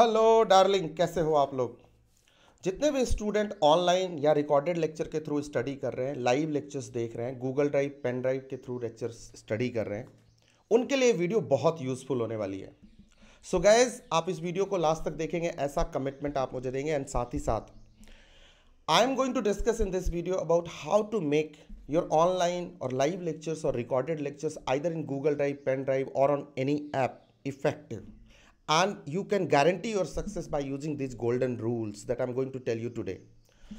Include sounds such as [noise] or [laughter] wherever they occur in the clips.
Hello darling कैसे हो आप लोग जितने भी स्टूडेंट ऑनलाइन या रिकॉर्डेड लेक्चर के थ्रू स्टडी कर रहे हैं लाइव लेक्चर्स देख रहे हैं गूगल ड्राइव पेन ड्राइव के थ्रू लेक्चर स्टडी कर रहे हैं उनके लिए वीडियो बहुत यूजफुल होने वाली है सो so गैज आप इस वीडियो को लास्ट तक देखेंगे ऐसा कमिटमेंट आप मुझे देंगे एंड साथ ही साथ I am going to discuss in this video about how to make your online और लाइव लेक्चर्स और recorded lectures either in Google drive pen drive और on any app effective and you can guarantee your success by using these golden rules that I'm going to tell you today.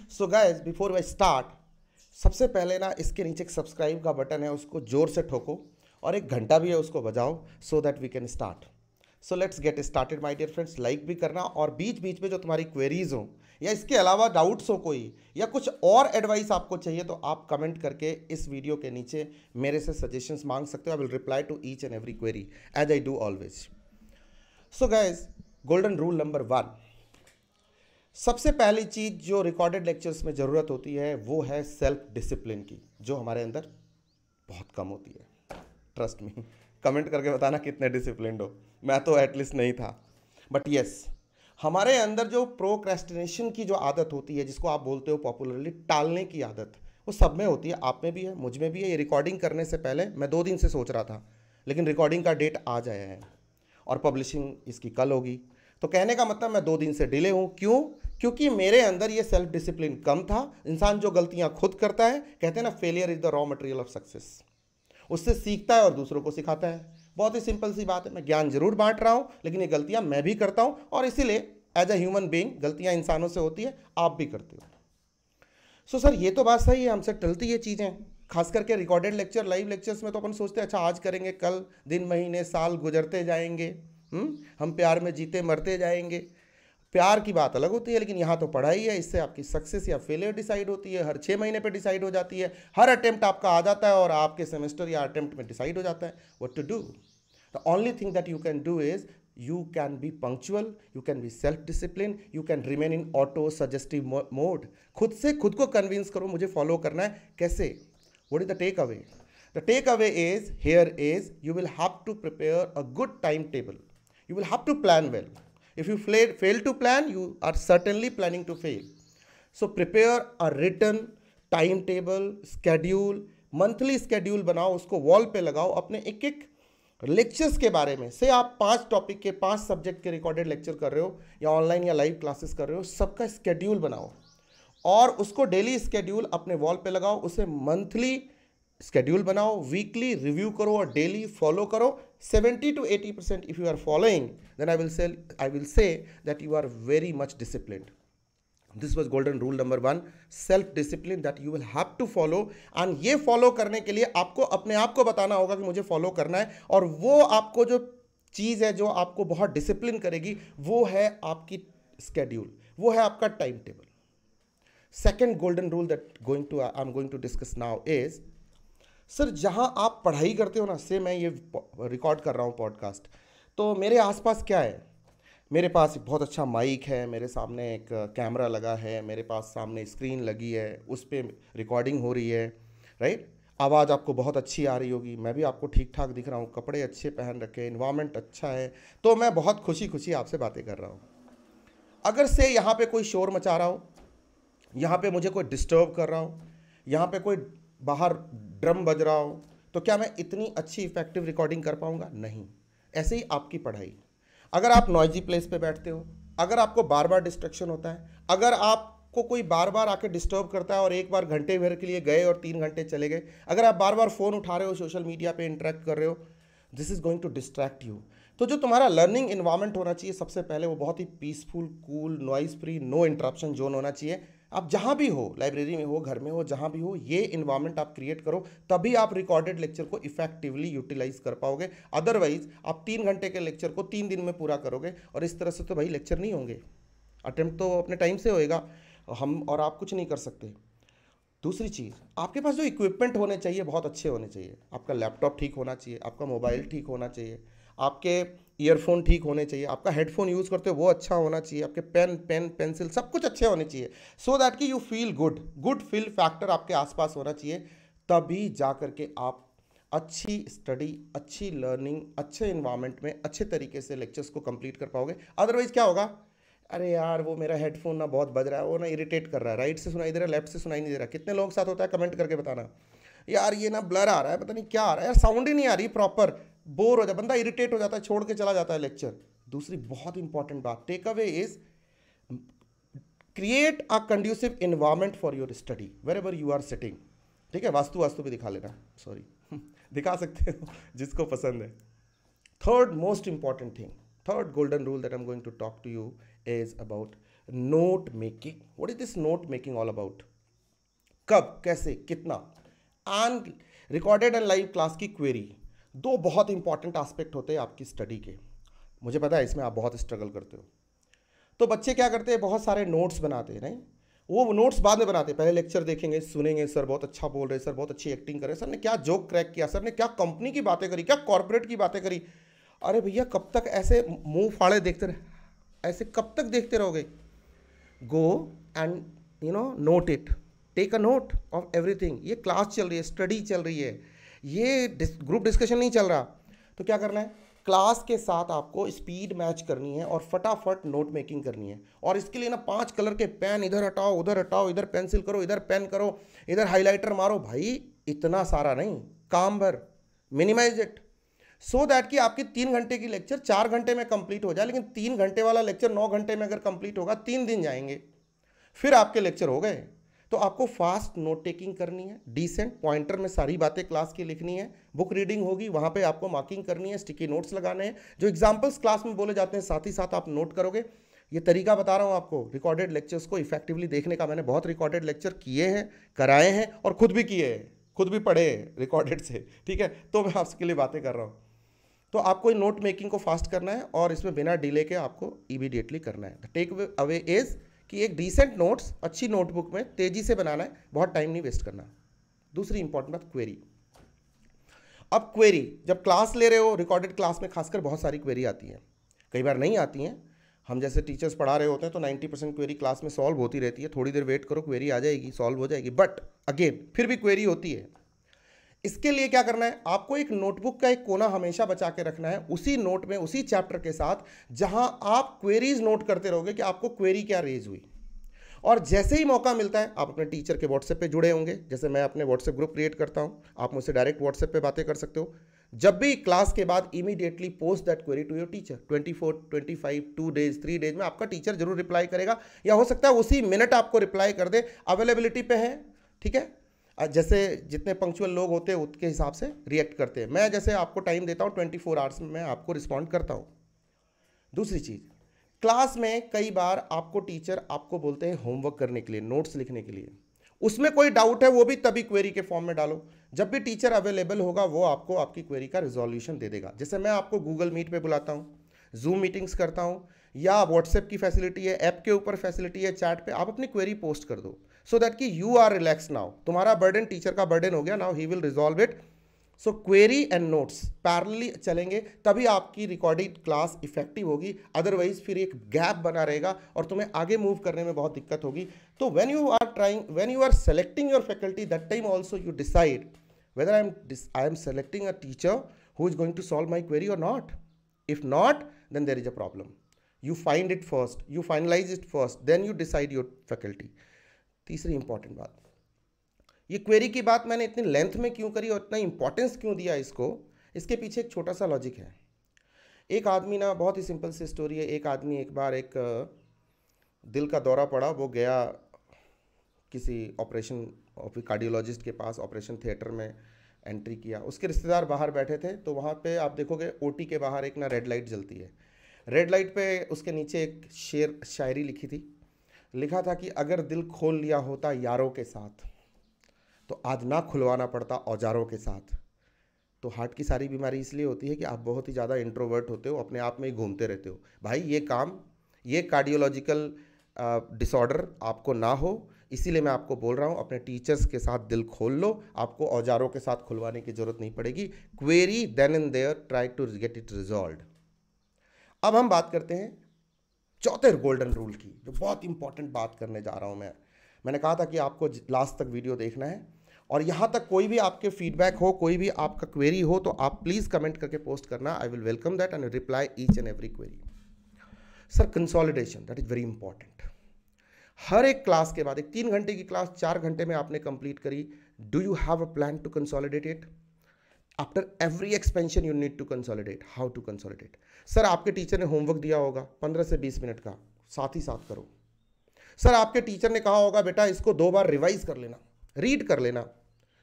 So guys, before I start, सबसे पहले ना इसके नीचे एक subscribe का button है उसको जोर से ठोको और एक घंटा भी है उसको बजाओ so that we can start so let's get started my dear friends like भी करना और बीच बीच में जो तुम्हारी क्वेरीज हो या इसके अलावा डाउट्स हो कोई या कुछ और एडवाइस आपको चाहिए तो आप कमेंट करके इस वीडियो के नीचे मेरे से सजेशंस मांग सकते हो I will reply to each and every query as I do always so guys golden rule number one सबसे पहली चीज़ जो रिकॉर्डेड लेक्चर्स में ज़रूरत होती है वो है सेल्फ डिसिप्लिन की जो हमारे अंदर बहुत कम होती है ट्रस्ट मी कमेंट करके बताना कितने डिसिप्लिन हो मैं तो एटलीस्ट नहीं था बट यस हमारे अंदर जो प्रोक्रेस्टिनेशन की जो आदत होती है जिसको आप बोलते हो पॉपुलरली टालने की आदत वो सब में होती है आप में भी है मुझ में भी है ये रिकॉर्डिंग करने से पहले मैं दो दिन से सोच रहा था लेकिन रिकॉर्डिंग का डेट आज आया है और पब्लिशिंग इसकी कल होगी तो कहने का मतलब मैं दो दिन से डिले हूँ क्यों क्योंकि मेरे अंदर ये सेल्फ डिसिप्लिन कम था इंसान जो गलतियाँ खुद करता है कहते हैं ना failure is the raw material of success उससे सीखता है और दूसरों को सिखाता है बहुत ही सिंपल सी बात है मैं ज्ञान जरूर बांट रहा हूँ लेकिन ये गलतियाँ मैं भी करता हूँ और इसीलिए एज अ ह्यूमन बींग गलतियाँ इंसानों से होती है आप भी करते हो सो सर ये तो बात सही है हमसे टलती ये चीज़ें खास करके रिकॉर्डेड लेक्चर लाइव लेक्चर्स में तो अपन सोचते हैं अच्छा आज करेंगे कल दिन महीने साल गुजरते जाएंगे हुँ? हम्म? हम प्यार में जीते मरते जाएंगे प्यार की बात अलग होती है लेकिन यहाँ तो पढ़ाई है इससे आपकी सक्सेस या फेलियर डिसाइड होती है हर छः महीने पे डिसाइड हो जाती है हर अटेम्प्ट आपका आ जाता है और आपके सेमेस्टर या अटेम्प्ट में डिसाइड हो जाता है what to do the only thing that you can do is you can be punctual you can be self discipline you can remain in auto suggestive mode खुद से खुद को कन्विंस करो मुझे फॉलो करना है कैसे What is the takeaway? The takeaway is here is you will have to prepare a good timetable. You will have to plan well. If you fail fail to plan, you are certainly planning to fail. So prepare a written timetable, schedule, monthly schedule बनाओ उसको wall पे लगाओ अपने एक एक lectures के बारे में से आप पांच टॉपिक के पांच सब्जेक्ट के रिकॉर्डेड लेक्चर कर रहे हो या ऑनलाइन या लाइव क्लासेस कर रहे हो सबका स्केड्यूल बनाओ और उसको डेली स्केड्यूल अपने वॉल पे लगाओ उसे मंथली स्केड्यूल बनाओ वीकली रिव्यू करो और डेली फॉलो करो 70 to 80 percent if you are following then I will say I will say that you are very much discipline this was golden rule number one self discipline that you will have to follow and ये follow करने के लिए आपको अपने आप को बताना होगा कि मुझे फॉलो करना है और वो आपको जो चीज़ है जो आपको बहुत डिसिप्लिन करेगी वो है आपकी स्केड्यूल वो है आपका time table second golden rule that going to I am going to discuss now is sir जहाँ आप पढ़ाई करते हो ना से मैं ये रिकॉर्ड कर रहा हूँ पॉडकास्ट तो मेरे आसपास क्या है मेरे पास बहुत अच्छा माइक है मेरे सामने एक कैमरा लगा है मेरे पास सामने स्क्रीन लगी है उस पर रिकॉर्डिंग हो रही है राइट आवाज़ आपको बहुत अच्छी आ रही होगी मैं भी आपको ठीक ठाक दिख रहा हूँ कपड़े अच्छे पहन रखे इन्वामेंट अच्छा है तो मैं बहुत खुशी खुशी आपसे बातें कर रहा हूँ अगर से यहाँ पे कोई शोर मचा रहा हो यहाँ पे मुझे कोई डिस्टर्ब कर रहा हो यहाँ पे कोई बाहर ड्रम बज रहा हो तो क्या मैं इतनी अच्छी इफेक्टिव रिकॉर्डिंग कर पाऊँगा नहीं ऐसे ही आपकी पढ़ाई अगर आप नॉइजी प्लेस पे बैठते हो अगर आपको बार बार डिस्ट्रक्शन होता है अगर आपको कोई बार बार आके डिस्टर्ब करता है और एक बार घंटे भर के लिए गए और तीन घंटे चले गए अगर आप बार बार फ़ोन उठा रहे हो सोशल मीडिया पे इंटरेक्ट कर रहे हो this is going to distract you तो जो तुम्हारा लर्निंग इन्वायरमेंट होना चाहिए सबसे पहले वो बहुत ही peaceful cool noise free no interruption zone होना चाहिए आप जहाँ भी हो लाइब्रेरी में हो घर में हो जहाँ भी हो ये इन्वायरमेंट आप क्रिएट करो तभी आप रिकॉर्डेड लेक्चर को इफेक्टिवली यूटिलाइज कर पाओगे अदरवाइज आप तीन घंटे के लेक्चर को तीन दिन में पूरा करोगे और इस तरह से तो भाई लेक्चर नहीं होंगे अटैम्प्ट तो अपने टाइम से होएगा हम और आप कुछ नहीं कर सकते दूसरी चीज़ आपके पास जो इक्विपमेंट होने चाहिए बहुत अच्छे होने चाहिए आपका लैपटॉप ठीक होना चाहिए आपका मोबाइल ठीक होना चाहिए आपके ईयरफोन ठीक होने चाहिए आपका हेडफोन यूज़ करते हो वो अच्छा होना चाहिए आपके पेन पेन पेंसिल सब कुछ अच्छे होने चाहिए सो दैट कि you feel good good feel factor आपके आसपास होना चाहिए तभी जा कर के आप अच्छी स्टडी अच्छी लर्निंग अच्छे इन्वायरमेंट में अच्छे तरीके से लेक्चर्स को कंप्लीट कर पाओगे अदरवाइज़ क्या होगा अरे यार वो मेरा हेडफोन ना बहुत बज रहा है वो ना इरिटेट कर रहा है राइट से सुनाई दे रहा है लेफ्ट से सुनाई नहीं दे रहा कितने लोगों के साथ होता है कमेंट करके बताना यार ये ना ब्लर आ रहा है पता नहीं क्या आ रहा है यार साउंड ही नहीं आ रही प्रॉपर बोर हो जाता बंदा इरिटेट हो जाता है छोड़ के चला जाता है लेक्चर दूसरी बहुत इंपॉर्टेंट बात take away is create a conducive environment for your study wherever you are sitting ठीक है वास्तु वास्तु भी दिखा लेना सॉरी [laughs] दिखा सकते हो जिसको पसंद है third most important thing third golden rule that am going to talk to you is about note making what is this note making all about कब कैसे कितना and recorded and live class की क्वेरी दो बहुत important aspect होते हैं आपकी study के मुझे पता है इसमें आप बहुत स्ट्रगल करते हो तो बच्चे क्या करते हैं बहुत सारे नोट्स बनाते हैं नहीं वो नोट्स बाद में बनाते हैं पहले लेक्चर देखेंगे सुनेंगे सर बहुत अच्छा बोल रहे सर बहुत अच्छी एक्टिंग कर रहे सर ने क्या जोक क्रैक किया सर ने क्या कंपनी की बातें करी क्या कॉरपोरेट की बातें करी अरे भैया कब तक ऐसे मुंह फाड़े देखते रहे ऐसे कब तक देखते रहोगे go and you know note it take a note of everything ये क्लास चल रही है स्टडी चल रही है ये ग्रुप डिस्कशन नहीं चल रहा तो क्या करना है क्लास के साथ आपको स्पीड मैच करनी है और फटाफट नोट मेकिंग करनी है और इसके लिए ना पांच कलर के पेन इधर हटाओ उधर हटाओ इधर पेंसिल करो इधर पेन करो इधर हाईलाइटर मारो भाई इतना सारा नहीं काम भर मिनिमाइज इट सो दैट कि आपकी तीन घंटे की लेक्चर चार घंटे में कंप्लीट हो जाए लेकिन तीन घंटे वाला लेक्चर नौ घंटे में अगर कंप्लीट होगा तीन दिन जाएंगे फिर आपके लेक्चर हो गए तो आपको फास्ट नोट टेकिंग करनी है डिसेंट पॉइंटर में सारी बातें क्लास की लिखनी है बुक रीडिंग होगी वहाँ पे आपको मार्किंग करनी है स्टिकी नोट्स लगाने हैं जो एग्जाम्पल्स क्लास में बोले जाते हैं साथ ही साथ आप नोट करोगे ये तरीका बता रहा हूँ आपको रिकॉर्डेड लेक्चर्स को इफेक्टिवली देखने का मैंने बहुत रिकॉर्डेड लेक्चर किए हैं कराए हैं और खुद भी किए हैं खुद भी पढ़े रिकॉर्डेड से ठीक है तो मैं आपके लिए बातें कर रहा हूँ तो आपको नोट मेकिंग को फास्ट करना है और इसमें बिना डिले के आपको इमीडिएटली करना है टेक अवे इज़ कि एक डिसेंट नोट्स अच्छी नोटबुक में तेजी से बनाना है बहुत टाइम नहीं वेस्ट करना दूसरी इंपॉर्टेंट बात क्वेरी अब क्वेरी जब क्लास ले रहे हो रिकॉर्डेड क्लास में खासकर बहुत सारी क्वेरी आती हैं कई बार नहीं आती हैं हम जैसे टीचर्स पढ़ा रहे होते हैं तो 90 परसेंट क्वेरी क्लास में सॉल्व होती रहती है थोड़ी देर वेट करो क्वेरी आ जाएगी सॉल्व हो जाएगी बट अगेन फिर भी क्वेरी होती है इसके लिए क्या करना है आपको एक नोटबुक का एक कोना हमेशा बचा के रखना है उसी नोट में उसी चैप्टर के साथ जहां आप क्वेरीज नोट करते रहोगे कि आपको क्वेरी क्या रेज हुई और जैसे ही मौका मिलता है आप अपने टीचर के व्हाट्सएप पे जुड़े होंगे जैसे मैं अपने व्हाट्सएप ग्रुप क्रिएट करता हूं आप मुझसे डायरेक्ट व्हाट्सएप पे बातें कर सकते हो जब भी क्लास के बाद immediately post that query to your teacher 24, 25, two days three days में आपका टीचर जरूर रिप्लाई करेगा या हो सकता है उसी मिनट आपको रिप्लाई कर दे अवेलेबिलिटी पे है ठीक है जैसे जितने पंक्चुअल लोग होते हैं उसके हिसाब से रिएक्ट करते हैं मैं जैसे आपको टाइम देता हूँ ट्वेंटी फोर आवर्स में मैं आपको रिस्पॉन्ड करता हूँ दूसरी चीज़ क्लास में कई बार आपको टीचर आपको बोलते हैं होमवर्क करने के लिए नोट्स लिखने के लिए उसमें कोई डाउट है वो भी तभी क्वेरी के फॉर्म में डालो जब भी टीचर अवेलेबल होगा वो आपको आपकी क्वेरी का रिजोल्यूशन दे देगा जैसे मैं आपको गूगल मीट पर बुलाता हूँ जूम मीटिंग्स करता हूँ या व्हाट्सएप की फैसिलिटी है ऐप के ऊपर फैसिलिटी है चैट पे आप अपनी क्वेरी पोस्ट कर दो सो दैट कि यू आर रिलैक्स नाउ तुम्हारा बर्डन टीचर का बर्डन हो गया now he will resolve it so query and notes parallelly चलेंगे तभी आपकी रिकॉर्डिंग क्लास इफेक्टिव होगी अदरवाइज फिर एक गैप बना रहेगा और तुम्हें आगे मूव करने में बहुत दिक्कत होगी तो when you are trying when you are selecting your faculty that time also you decide whether I am I am selecting a teacher who is going to solve my query और not if not then there is a problem you find it first you finalize it first then you decide your faculty तीसरी important बात ये query की बात मैंने इतनी length में क्यों करी और इतना इंपॉर्टेंस क्यों दिया इसको इसके पीछे एक छोटा सा लॉजिक है एक आदमी ना बहुत ही सिंपल सी स्टोरी है एक आदमी एक बार एक दिल का दौरा पड़ा वो गया किसी ऑपरेशन कार्डियोलॉजिस्ट के पास ऑपरेशन थिएटर में एंट्री किया उसके रिश्तेदार बाहर बैठे थे तो वहाँ पे आप देखोगे ओटी के बाहर एक ना रेड लाइट जलती है रेड लाइट पे उसके नीचे एक शेर शायरी लिखी थी लिखा था कि अगर दिल खोल लिया होता यारों के साथ तो आज ना खुलवाना पड़ता औजारों के साथ तो हार्ट की सारी बीमारी इसलिए होती है कि आप बहुत ही ज़्यादा इंट्रोवर्ट होते हो अपने आप में ही घूमते रहते हो भाई ये काम ये कार्डियोलॉजिकल डिसऑर्डर आपको ना हो इसीलिए मैं आपको बोल रहा हूँ अपने टीचर्स के साथ दिल खोल लो आपको औजारों के साथ खुलवाने की ज़रूरत नहीं पड़ेगी query then and there try to get it resolve अब हम बात करते हैं चौथे गोल्डन रूल की जो बहुत इंपॉर्टेंट बात करने जा रहा हूँ मैं मैंने कहा था कि आपको लास्ट तक वीडियो देखना है और यहाँ तक कोई भी आपके फीडबैक हो कोई भी आपका क्वेरी हो तो आप प्लीज़ कमेंट करके पोस्ट करना I will welcome that and reply each and every query sir consolidation that is very important हर एक क्लास के बाद एक तीन घंटे की क्लास चार घंटे में आपने कंप्लीट करी do you have a plan to consolidate it after every expansion you need to consolidate how to consolidate sir आपके टीचर ने होमवर्क दिया होगा पंद्रह से बीस मिनट का साथ ही साथ करो सर आपके टीचर ने कहा होगा बेटा इसको दो बार रिवाइज कर लेना रीड कर लेना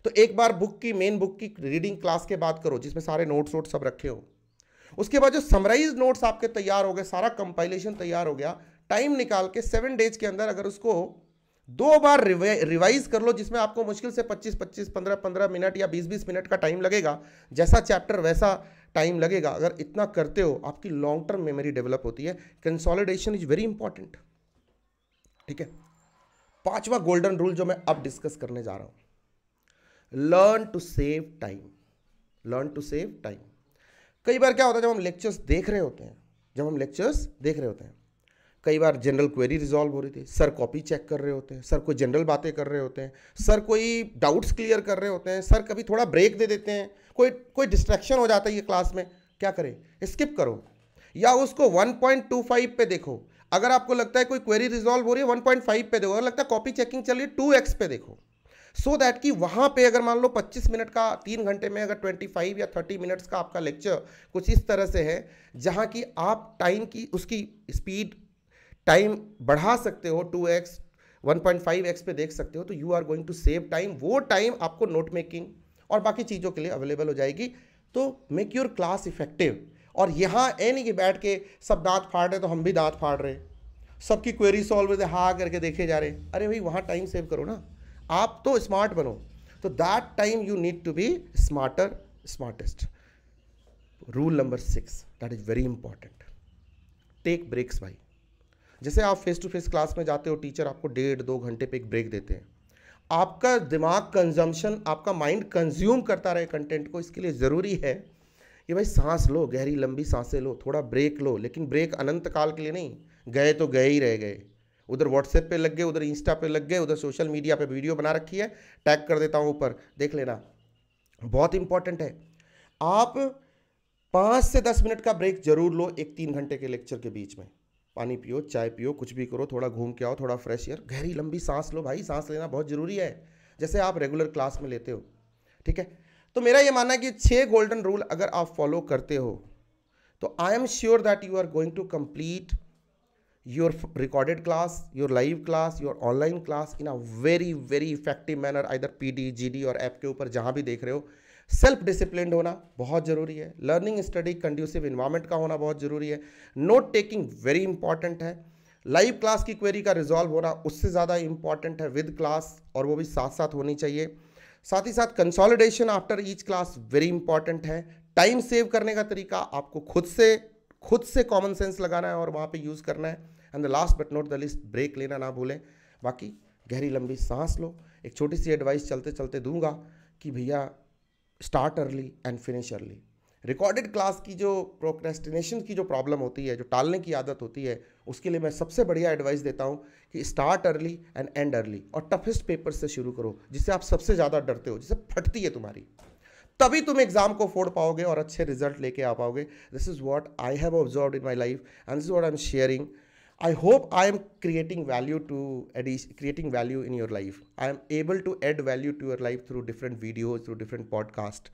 तो एक बार बुक की मेन बुक की रीडिंग क्लास के बाद करो जिसमें सारे नोट्स वोट्स सब रखे हो उसके बाद जो समराइज नोट्स आपके तैयार हो गए सारा कंपाइलेशन तैयार हो गया टाइम निकाल के सेवन डेज के अंदर अगर उसको दो बार रिवाइज कर लो जिसमें आपको मुश्किल से 25 25 15 15 मिनट या 20 20 मिनट का टाइम लगेगा जैसा चैप्टर वैसा टाइम लगेगा अगर इतना करते हो आपकी लॉन्ग टर्म मेमोरी डेवलप होती है कंसोलिडेशन इज वेरी इंपॉर्टेंट ठीक है पांचवा गोल्डन रूल जो मैं अब डिस्कस करने जा रहा हूं learn to save time learn to save time कई बार क्या होता है जब हम लेक्चर्स देख रहे होते हैं जब हम लेक्चर्स देख रहे होते हैं कई बार जनरल क्वेरी रिजॉल्व हो रही थी सर कॉपी चेक कर रहे होते हैं सर कोई जनरल बातें कर रहे होते हैं सर कोई डाउट्स क्लियर कर रहे होते हैं सर कभी थोड़ा ब्रेक दे देते हैं कोई कोई डिस्ट्रैक्शन हो जाता है ये क्लास में क्या करें स्किप करो या उसको 1.25 पे देखो अगर आपको लगता है कोई क्वेरी रिजॉल्व हो रही है वन पे देखो अगर लगता है कॉपी चेकिंग चल रही है टू पे देखो सो so दैट कि वहाँ पे अगर मान लो 25 मिनट का तीन घंटे में अगर 25 या 30 मिनट्स का आपका लेक्चर कुछ इस तरह से है जहाँ की आप टाइम की उसकी स्पीड टाइम बढ़ा सकते हो two x one point five x पे देख सकते हो तो you are going to save time वो टाइम आपको नोट मेकिंग और बाकी चीज़ों के लिए अवेलेबल हो जाएगी तो मेक योर क्लास इफेक्टिव और यहाँ ए नहीं कि बैठ के सब दांत फाड़ रहे तो हम भी दांत फाड़ रहे सबकी क्वेरी सॉल्व हाँ करके देखे जा रहे अरे भाई वहाँ टाइम सेव करो ना आप तो स्मार्ट बनो तो that time you need to be smarter smartest rule number six that is very important take breaks भाई जैसे आप फेस टू फेस क्लास में जाते हो टीचर आपको डेढ़ दो घंटे पे एक ब्रेक देते हैं आपका दिमाग कंजम्पशन आपका माइंड कंज्यूम करता रहे कंटेंट को इसके लिए ज़रूरी है कि भाई सांस लो गहरी लंबी सांसें लो थोड़ा ब्रेक लो लेकिन ब्रेक अनंत काल के लिए नहीं गए तो गए ही रह गए उधर व्हाट्सएप पे लग गए उधर इंस्टा पे लग गए उधर सोशल मीडिया पे वीडियो बना रखी है टैग कर देता हूँ ऊपर देख लेना बहुत इंपॉर्टेंट है आप पाँच से दस मिनट का ब्रेक जरूर लो एक तीन घंटे के लेक्चर के बीच में पानी पियो चाय पियो कुछ भी करो थोड़ा घूम के आओ थोड़ा फ्रेश एयर गहरी लंबी सांस लो भाई सांस लेना बहुत ज़रूरी है जैसे आप रेगुलर क्लास में लेते हो ठीक है तो मेरा ये मानना है कि छः गोल्डन रूल अगर आप फॉलो करते हो तो I am sure that you are going to complete class your live class your online class in a very very effective manner effective P D G D और ऐप के ऊपर जहाँ भी देख रहे हो सेल्फ डिसिप्लिन होना बहुत ज़रूरी है लर्निंग स्टडी कंड्यूसिव इन्वायरमेंट का होना बहुत ज़रूरी है नोट टेकिंग वेरी इंपॉर्टेंट है लाइव क्लास की क्वेरी का रिजॉल्व होना उससे ज़्यादा इंपॉर्टेंट है विद क्लास और वो भी साथ साथ होनी चाहिए साथ ही साथ consolidation after each class very important है टाइम सेव करने का तरीका आपको खुद से खुद से कॉमन सेंस लगाना है और वहाँ पे यूज़ करना है and the last but not the least break लेना ना भूलें बाकी गहरी लंबी सांस लो एक छोटी सी एडवाइस चलते चलते दूंगा कि भैया start early and finish early recorded class की जो प्रोक्रेस्टिनेशन की जो प्रॉब्लम होती है जो टालने की आदत होती है उसके लिए मैं सबसे बढ़िया एडवाइस देता हूँ कि start early and end early और टफेस्ट पेपर से शुरू करो जिससे आप सबसे ज़्यादा डरते हो जिससे फटती है तुम्हारी तभी तुम एग्जाम को फोड़ पाओगे और अच्छे रिजल्ट लेके आ पाओगे this is what I have observe in my life and this is what I am sharing I hope I am creating value to creating value in your life. I am able to add value to your life through different videos, through different podcasts.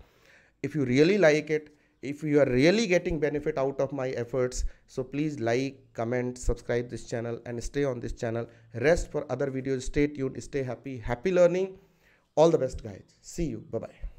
If you really like it, if you are really getting benefit out of my efforts, so please like, comment, subscribe this channel and stay on this channel. Rest for other videos. Stay tuned, stay happy, happy learning. All the best guys. See you. Bye-bye.